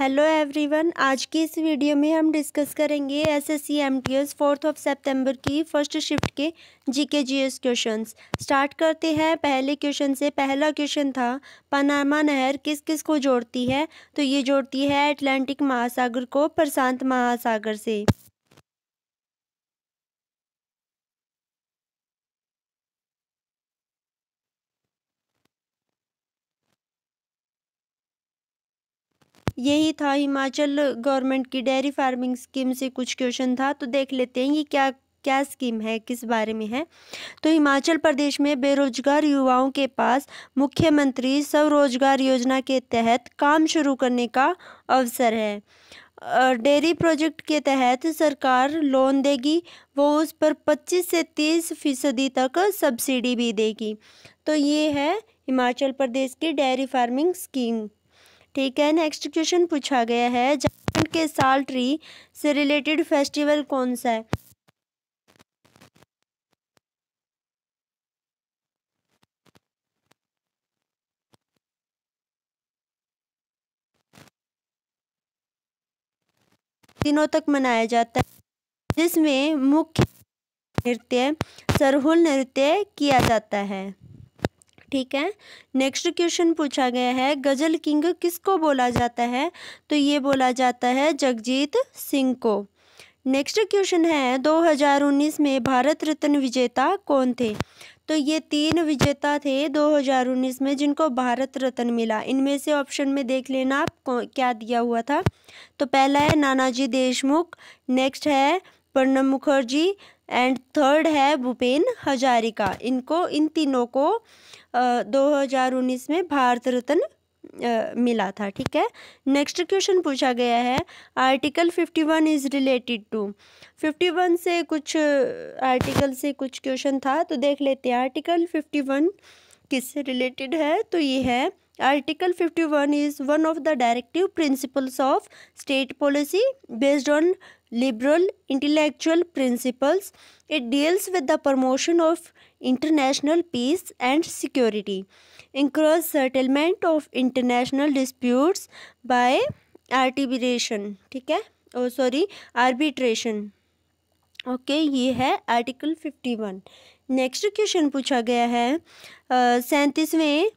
hello everyone आज की इस वीडियो में हम डिस्कस करेंगे S S C M T S fourth of September की फर्स्ट शिफ्ट के जी के जी एस क्वेश्चन स्टार्ट करते हैं पहले क्वेश्चन से पहला क्वेश्चन था पनामा नहर किस किस को जोड़ती है तो ये जोड़ती है अटलांटिक महासागर को प्रशांत महासागर से यही था हिमाचल गवर्नमेंट की डेयरी फार्मिंग स्कीम से कुछ क्वेश्चन था तो देख लेते हैं ये क्या क्या स्कीम है किस बारे में है तो हिमाचल प्रदेश में बेरोजगार युवाओं के पास मुख्यमंत्री स्वरोजगार योजना के तहत काम शुरू करने का अवसर है डेयरी प्रोजेक्ट के तहत सरकार लोन देगी वो उस पर 25 से 30 फीसदी तक सब्सिडी भी देगी तो ये है हिमाचल प्रदेश की डेयरी फार्मिंग स्कीम ठीक है नेक्स्ट क्वेश्चन पूछा गया है झारखंड के साल ट्री से रिलेटेड फेस्टिवल कौन सा है दिनों तक मनाया जाता है जिसमें मुख्य नृत्य सरहुल नृत्य किया जाता है ठीक है नेक्स्ट क्वेश्चन पूछा गया है गज़ल किंग किसको बोला जाता है तो ये बोला जाता है जगजीत सिंह को नेक्स्ट क्वेश्चन है 2019 में भारत रत्न विजेता कौन थे तो ये तीन विजेता थे 2019 में जिनको भारत रत्न मिला इनमें से ऑप्शन में देख लेना आप क्या दिया हुआ था तो पहला है नानाजी देशमुख नेक्स्ट है प्रणब मुखर्जी एंड थर्ड है भूपेन हजारिका इनको इन तीनों को दो हज़ार उन्नीस में भारत रत्न मिला था ठीक है नेक्स्ट क्वेश्चन पूछा गया है article fifty one is related to fifty one से कुछ आर्टिकल से कुछ क्वेश्चन था तो देख लेते हैं आर्टिकल फिफ्टी वन किससे रिलेटेड है तो ये है article fifty one is one of the directive principles of state policy based on liberal intellectual principles it deals with the promotion of international peace and security encourage settlement of international disputes by arbitration ठीक है oh sorry arbitration okay ये है article fifty one next question पूछा गया है uh, सैंतीसवें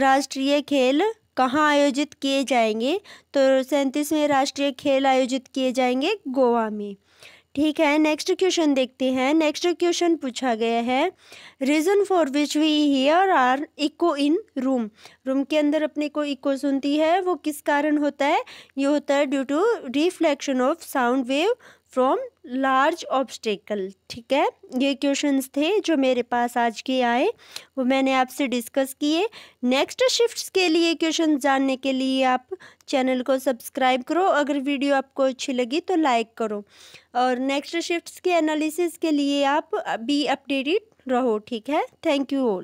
राष्ट्रीय खेल कहाँ आयोजित किए जाएंगे तो सैंतीसवें राष्ट्रीय खेल आयोजित किए जाएंगे गोवा में ठीक है नेक्स्ट क्वेश्चन देखते हैं नेक्स्ट क्वेश्चन पूछा गया है reason for which we hear are echo in room room के अंदर अपने को इको सुनती है वो किस कारण होता है ये होता है due to reflection of sound wave from large obstacle ठीक है ये क्वेश्चंस थे जो मेरे पास आज के आए वो मैंने आपसे डिस्कस किए नेक्स्ट शिफ्ट्स के लिए क्वेश्चन जानने के लिए आप चैनल को सब्सक्राइब करो अगर वीडियो आपको अच्छी लगी तो लाइक करो और नेक्स्ट शिफ्ट्स के एनालिसिस के लिए आप भी अपडेटेड रहो ठीक है थैंक यू ऑल